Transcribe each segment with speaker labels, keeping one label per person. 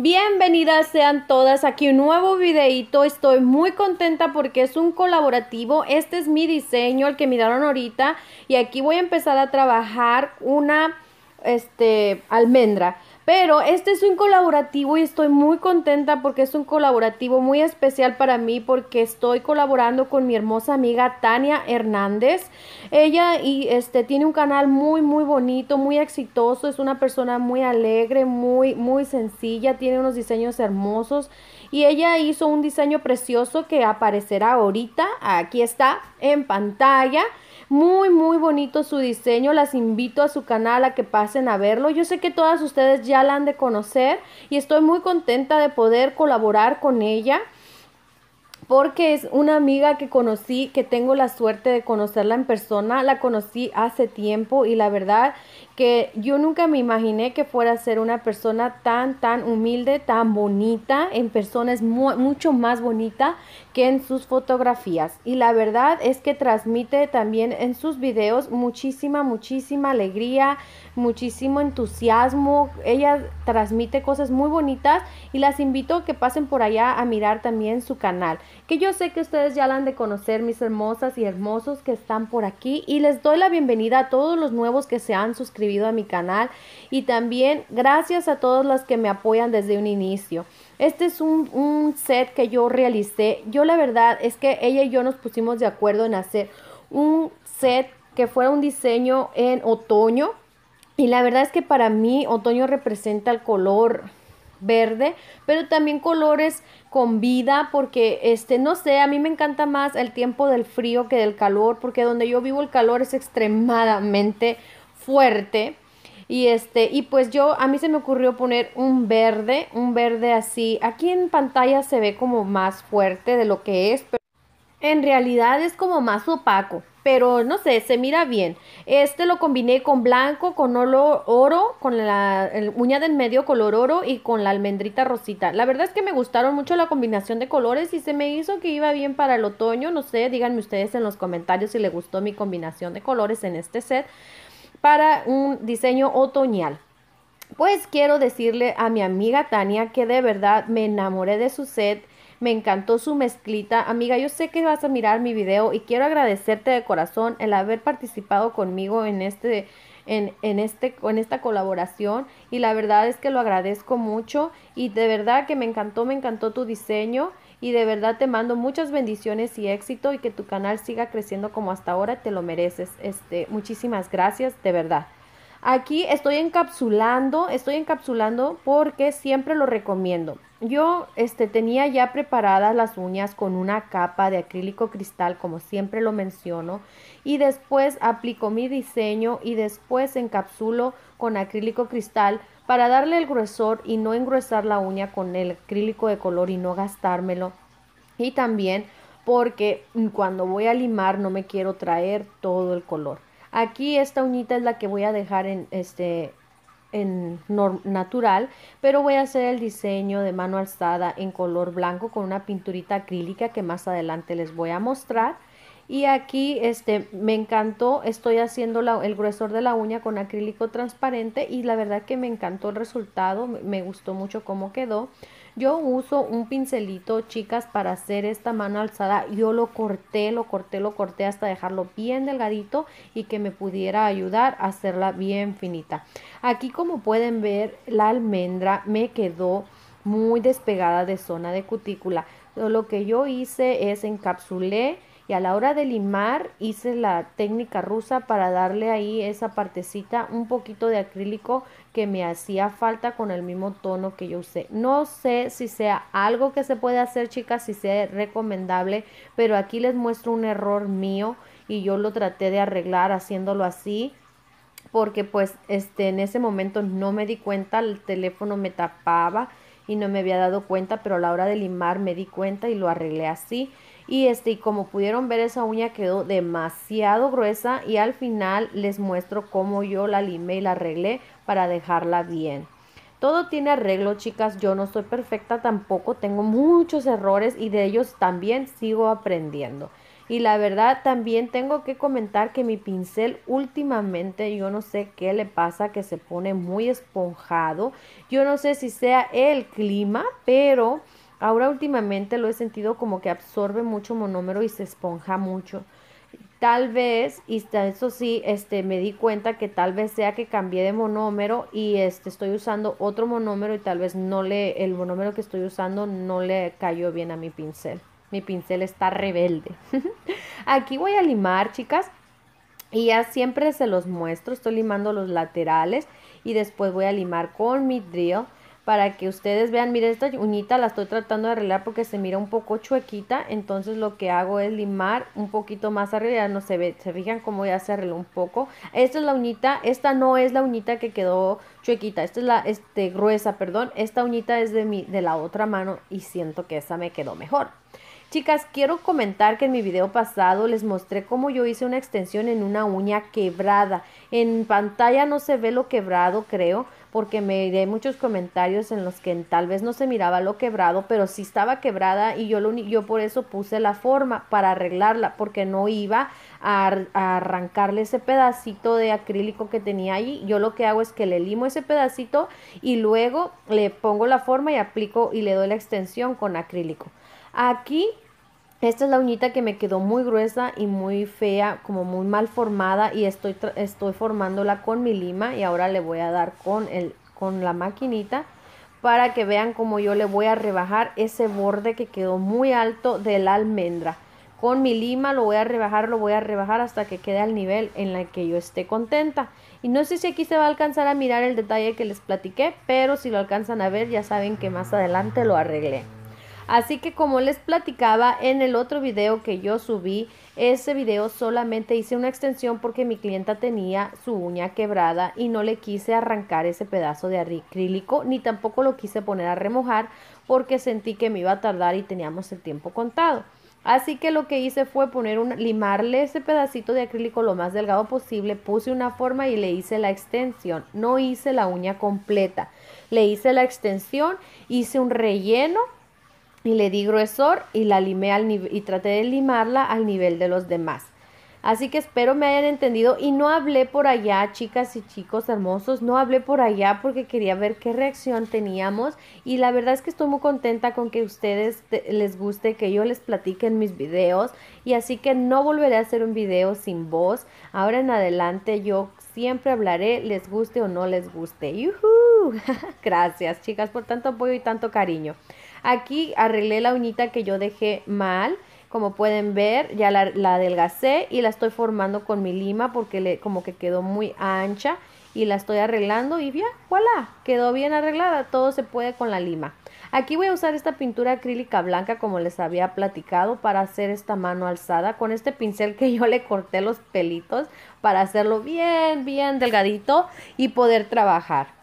Speaker 1: Bienvenidas sean todas, aquí un nuevo videito, estoy muy contenta porque es un colaborativo, este es mi diseño, el que me dieron ahorita y aquí voy a empezar a trabajar una este, almendra. Pero este es un colaborativo y estoy muy contenta porque es un colaborativo muy especial para mí porque estoy colaborando con mi hermosa amiga Tania Hernández. Ella y este tiene un canal muy muy bonito, muy exitoso, es una persona muy alegre, muy muy sencilla, tiene unos diseños hermosos y ella hizo un diseño precioso que aparecerá ahorita, aquí está en pantalla. Muy, muy bonito su diseño. Las invito a su canal a que pasen a verlo. Yo sé que todas ustedes ya la han de conocer y estoy muy contenta de poder colaborar con ella porque es una amiga que conocí, que tengo la suerte de conocerla en persona, la conocí hace tiempo y la verdad que yo nunca me imaginé que fuera a ser una persona tan, tan humilde, tan bonita, en persona es mucho más bonita que en sus fotografías. Y la verdad es que transmite también en sus videos muchísima, muchísima alegría, muchísimo entusiasmo, ella transmite cosas muy bonitas y las invito a que pasen por allá a mirar también su canal, que yo sé que ustedes ya han de conocer, mis hermosas y hermosos que están por aquí y les doy la bienvenida a todos los nuevos que se han suscribido a mi canal y también gracias a todas las que me apoyan desde un inicio. Este es un, un set que yo realicé, yo la verdad es que ella y yo nos pusimos de acuerdo en hacer un set que fuera un diseño en otoño y la verdad es que para mí otoño representa el color verde, pero también colores con vida, porque este, no sé, a mí me encanta más el tiempo del frío que del calor, porque donde yo vivo el calor es extremadamente fuerte. Y este, y pues yo, a mí se me ocurrió poner un verde, un verde así. Aquí en pantalla se ve como más fuerte de lo que es, pero en realidad es como más opaco, pero no sé, se mira bien. Este lo combiné con blanco, con oro, oro con la uña del medio color oro y con la almendrita rosita. La verdad es que me gustaron mucho la combinación de colores y se me hizo que iba bien para el otoño. No sé, díganme ustedes en los comentarios si les gustó mi combinación de colores en este set para un diseño otoñal. Pues quiero decirle a mi amiga Tania que de verdad me enamoré de su set me encantó su mezclita. Amiga, yo sé que vas a mirar mi video y quiero agradecerte de corazón el haber participado conmigo en este en, este, en esta colaboración y la verdad es que lo agradezco mucho y de verdad que me encantó, me encantó tu diseño y de verdad te mando muchas bendiciones y éxito y que tu canal siga creciendo como hasta ahora, te lo mereces. Este, muchísimas gracias, de verdad. Aquí estoy encapsulando, estoy encapsulando porque siempre lo recomiendo. Yo este, tenía ya preparadas las uñas con una capa de acrílico cristal, como siempre lo menciono, y después aplico mi diseño y después encapsulo con acrílico cristal para darle el gruesor y no engruesar la uña con el acrílico de color y no gastármelo. Y también porque cuando voy a limar no me quiero traer todo el color. Aquí esta uñita es la que voy a dejar en este en natural, pero voy a hacer el diseño de mano alzada en color blanco con una pinturita acrílica que más adelante les voy a mostrar. Y aquí este, me encantó, estoy haciendo el gruesor de la uña con acrílico transparente y la verdad que me encantó el resultado, me gustó mucho cómo quedó. Yo uso un pincelito, chicas, para hacer esta mano alzada. Yo lo corté, lo corté, lo corté hasta dejarlo bien delgadito y que me pudiera ayudar a hacerla bien finita. Aquí como pueden ver, la almendra me quedó muy despegada de zona de cutícula. Lo que yo hice es encapsulé y a la hora de limar hice la técnica rusa para darle ahí esa partecita un poquito de acrílico que me hacía falta con el mismo tono que yo usé. No sé si sea algo que se puede hacer chicas, si sea recomendable, pero aquí les muestro un error mío y yo lo traté de arreglar haciéndolo así porque pues este en ese momento no me di cuenta, el teléfono me tapaba y no me había dado cuenta, pero a la hora de limar me di cuenta y lo arreglé así. Y este, y como pudieron ver, esa uña quedó demasiado gruesa y al final les muestro cómo yo la limé y la arreglé para dejarla bien. Todo tiene arreglo, chicas. Yo no soy perfecta tampoco. Tengo muchos errores y de ellos también sigo aprendiendo. Y la verdad también tengo que comentar que mi pincel últimamente yo no sé qué le pasa que se pone muy esponjado. Yo no sé si sea el clima, pero Ahora últimamente lo he sentido como que absorbe mucho monómero y se esponja mucho. Tal vez, y eso sí, este, me di cuenta que tal vez sea que cambié de monómero y este, estoy usando otro monómero y tal vez no le, el monómero que estoy usando no le cayó bien a mi pincel. Mi pincel está rebelde. Aquí voy a limar, chicas. Y ya siempre se los muestro. Estoy limando los laterales y después voy a limar con mi drill para que ustedes vean, miren esta uñita la estoy tratando de arreglar porque se mira un poco chuequita, entonces lo que hago es limar un poquito más arriba, no se ve, se fijan cómo ya se arregló un poco. Esta es la uñita, esta no es la uñita que quedó chuequita, esta es la este, gruesa, perdón, esta uñita es de, mi, de la otra mano y siento que esa me quedó mejor. Chicas, quiero comentar que en mi video pasado les mostré cómo yo hice una extensión en una uña quebrada. En pantalla no se ve lo quebrado, creo, porque me di muchos comentarios en los que tal vez no se miraba lo quebrado, pero sí estaba quebrada y yo, lo, yo por eso puse la forma para arreglarla, porque no iba a, a, arrancarle ese pedacito de acrílico que tenía allí. Yo lo que hago es que le limo ese pedacito y luego le pongo la forma y aplico y le doy la extensión con acrílico. Aquí esta es la uñita que me quedó muy gruesa y muy fea, como muy mal formada y estoy, estoy formándola con mi lima y ahora le voy a dar con, el, con la maquinita para que vean cómo yo le voy a rebajar ese borde que quedó muy alto de la almendra. Con mi lima lo voy a rebajar, lo voy a rebajar hasta que quede al nivel en el que yo esté contenta. Y no sé si aquí se va a alcanzar a mirar el detalle que les platiqué, pero si lo alcanzan a ver ya saben que más adelante lo arreglé. Así que como les platicaba en el otro video que yo subí, ese video solamente hice una extensión porque mi clienta tenía su uña quebrada y no le quise arrancar ese pedazo de acrílico ni tampoco lo quise poner a remojar porque sentí que me iba a tardar y teníamos el tiempo contado. Así que lo que hice fue poner un, limarle ese pedacito de acrílico lo más delgado posible, puse una forma y le hice la extensión. No hice la uña completa, le hice la extensión, hice un relleno y le di gruesor y la limé al y traté de limarla al nivel de los demás. Así que espero me hayan entendido y no hablé por allá, chicas y chicos hermosos, no hablé por allá porque quería ver qué reacción teníamos y la verdad es que estoy muy contenta con que ustedes les guste que yo les platique en mis videos y así que no volveré a hacer un video sin voz. Ahora en adelante yo siempre hablaré, les guste o no les guste. Gracias chicas por tanto apoyo y tanto cariño. Aquí arreglé la uñita que yo dejé mal. Como pueden ver, ya la, adelgacé y la estoy formando con mi lima porque le, como que quedó muy ancha y la estoy arreglando y ya, voilà, quedó bien arreglada, todo se puede con la lima. Aquí voy a usar esta pintura acrílica blanca como les había platicado para hacer esta mano alzada con este pincel que yo le corté los pelitos para hacerlo bien, bien delgadito y poder trabajar.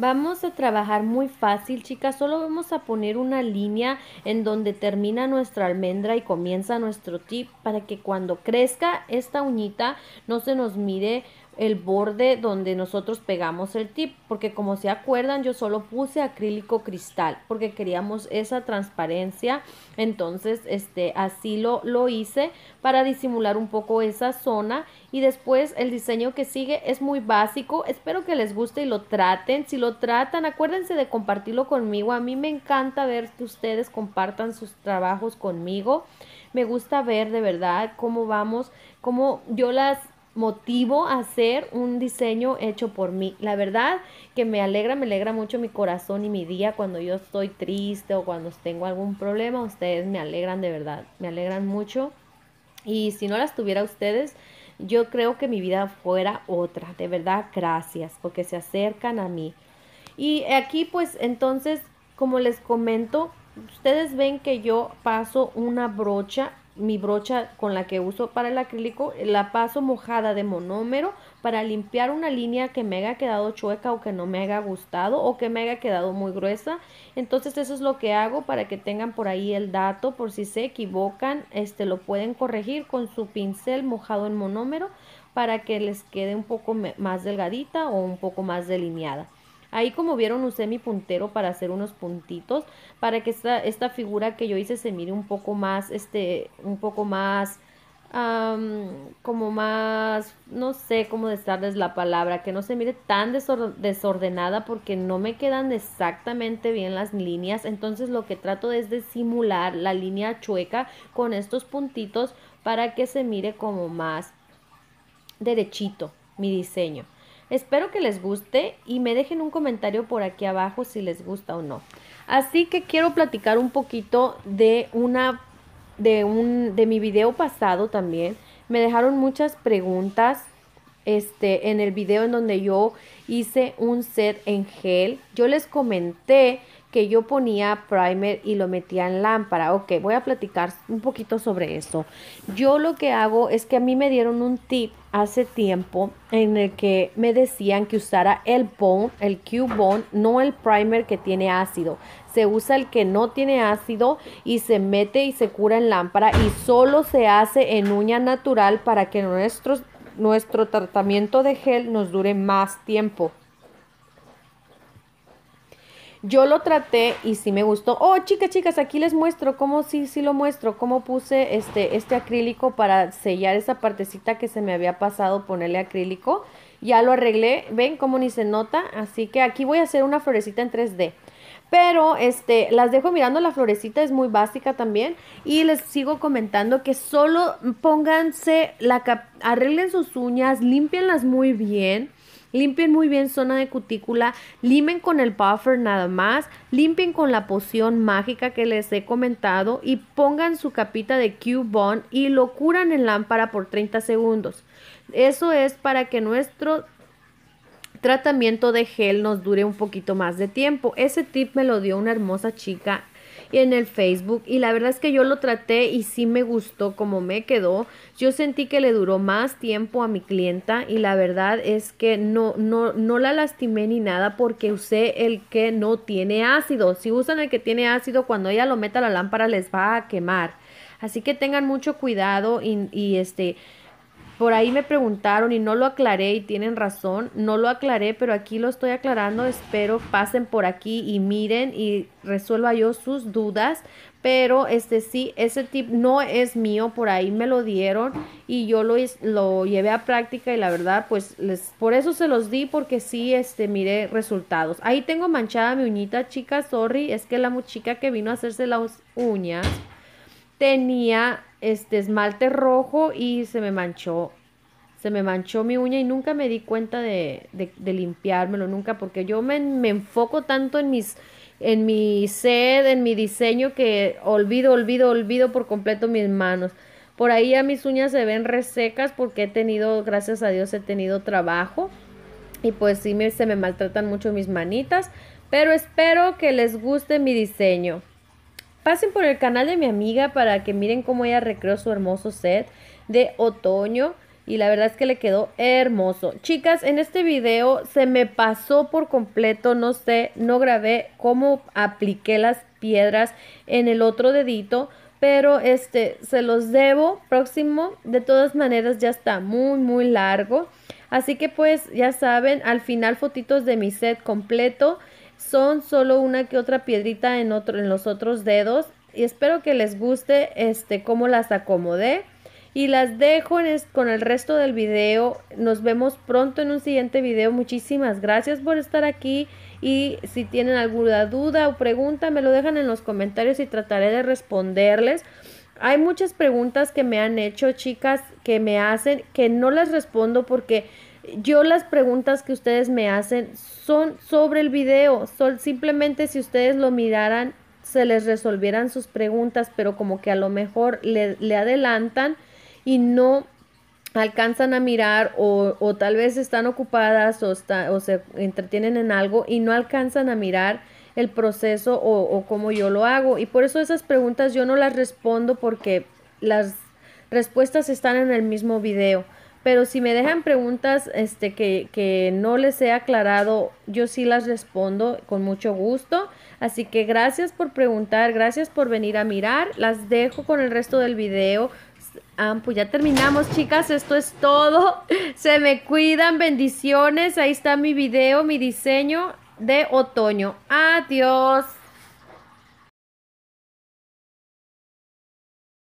Speaker 1: Vamos a trabajar muy fácil, chicas. Solo vamos a poner una línea en donde termina nuestra almendra y comienza nuestro tip para que cuando crezca esta uñita no se nos mire el borde donde nosotros pegamos el tip, porque como se acuerdan yo solo puse acrílico cristal porque queríamos esa transparencia, entonces este así lo, lo hice para disimular un poco esa zona y después el diseño que sigue es muy básico, espero que les guste y lo traten, si lo tratan acuérdense de compartirlo conmigo, a mí me encanta ver que ustedes compartan sus trabajos conmigo, me gusta ver de verdad cómo vamos, cómo yo las motivo a hacer un diseño hecho por mí. La verdad que me alegra, me alegra mucho mi corazón y mi día cuando yo estoy triste o cuando tengo algún problema. Ustedes me alegran de verdad, me alegran mucho. Y si no las tuviera ustedes, yo creo que mi vida fuera otra. De verdad, gracias, porque se acercan a mí. Y aquí pues entonces, como les comento, ustedes ven que yo paso una brocha mi brocha con la que uso para el acrílico, la paso mojada de monómero para limpiar una línea que me haya quedado chueca o que no me haya gustado o que me haya quedado muy gruesa. Entonces eso es lo que hago para que tengan por ahí el dato, por si se equivocan, este lo pueden corregir con su pincel mojado en monómero para que les quede un poco más delgadita o un poco más delineada. Ahí como vieron usé mi puntero para hacer unos puntitos para que esta, figura que yo hice se mire un poco más, este, un poco más, como más, no sé cómo decirles la palabra, que no se mire tan desordenada porque no me quedan exactamente bien las líneas. Entonces lo que trato es de simular la línea chueca con estos puntitos para que se mire como más derechito mi diseño. Espero que les guste y me dejen un comentario por aquí abajo si les gusta o no. Así que quiero platicar un poquito de una de un de mi video pasado también. Me dejaron muchas preguntas este en el video en donde yo hice un set en gel. Yo les comenté que yo ponía primer y lo metía en lámpara. Ok, voy a platicar un poquito sobre eso. Yo lo que hago es que a mí me dieron un tip hace tiempo en el que me decían que usara el bone, el Q-bone, no el primer que tiene ácido. Se usa el que no tiene ácido y se mete y se cura en lámpara y solo se hace en uña natural para que nuestro tratamiento de gel nos dure más tiempo. Yo lo traté y sí me gustó. Oh, chicas, chicas, aquí les muestro cómo sí, sí lo muestro, cómo puse este, este acrílico para sellar esa partecita que se me había pasado ponerle acrílico. Ya lo arreglé, ven cómo ni se nota, así que aquí voy a hacer una florecita en 3D. Pero este, las dejo mirando, la florecita es muy básica también. Y les sigo comentando que solo pónganse la arreglen sus uñas, límpienlas muy bien. Limpien muy bien zona de cutícula, limen con el buffer nada más, limpien con la poción mágica que les he comentado y pongan su capita de q bone y lo curan en lámpara por 30 segundos. Eso es para que nuestro tratamiento de gel nos dure un poquito más de tiempo. Ese tip me lo dio una hermosa chica y en el Facebook. Y la verdad es que yo lo traté y sí me gustó como me quedó. Yo sentí que le duró más tiempo a mi clienta y la verdad es que no, no, no la lastimé ni nada porque usé el que no tiene ácido. Si usan el que tiene ácido, cuando ella lo meta a la lámpara les va a quemar. Así que tengan mucho cuidado y este por ahí me preguntaron y no lo aclaré y tienen razón, no lo aclaré, pero aquí lo estoy aclarando, espero pasen por aquí y miren y resuelva yo sus dudas, pero este sí, ese tip no es mío, por ahí me lo dieron y yo lo, lo llevé a práctica y la verdad pues les, por eso se los di porque sí, este, miré resultados. Ahí tengo manchada mi uñita, chicas, sorry, es que la muchica que vino a hacerse las uñas tenía este esmalte rojo y se me manchó. Se me manchó mi uña y nunca me di cuenta de, limpiármelo, nunca, porque yo me, enfoco tanto en mis en mi sed, en mi diseño, que olvido, olvido, olvido por completo mis manos. Por ahí ya mis uñas se ven resecas porque he tenido, gracias a Dios, he tenido trabajo. Y pues sí, se me maltratan mucho mis manitas. Pero espero que les guste mi diseño. Pasen por el canal de mi amiga para que miren cómo ella recreó su hermoso set de otoño. Y la verdad es que le quedó hermoso. Chicas, en este video se me pasó por completo. No sé, no grabé cómo apliqué las piedras en el otro dedito. Pero este, se los debo próximo. De todas maneras ya está muy, muy largo. Así que pues ya saben, al final fotitos de mi set completo son solo una que otra piedrita en, otro, en los otros dedos y espero que les guste este cómo las acomodé y las dejo con el resto del video. Nos vemos pronto en un siguiente video. Muchísimas gracias por estar aquí y si tienen alguna duda o pregunta me lo dejan en los comentarios y trataré de responderles. Hay muchas preguntas que me han hecho, chicas, que me hacen, que no les respondo porque yo las preguntas que ustedes me hacen son sobre el video. Son simplemente si ustedes lo miraran, se les resolvieran sus preguntas, pero como que a lo mejor le, le adelantan y no alcanzan a mirar o, o tal vez están ocupadas o, o se entretienen en algo y no alcanzan a mirar el proceso o, cómo yo lo hago. Y por eso esas preguntas yo no las respondo porque las respuestas están en el mismo video. Pero si me dejan preguntas este, que, no les he aclarado, yo sí las respondo con mucho gusto. Así que gracias por preguntar, gracias por venir a mirar. Las dejo con el resto del video. Ah, pues ya terminamos, chicas. Esto es todo. Se me cuidan, bendiciones. Ahí está mi video, mi diseño de otoño. Adiós.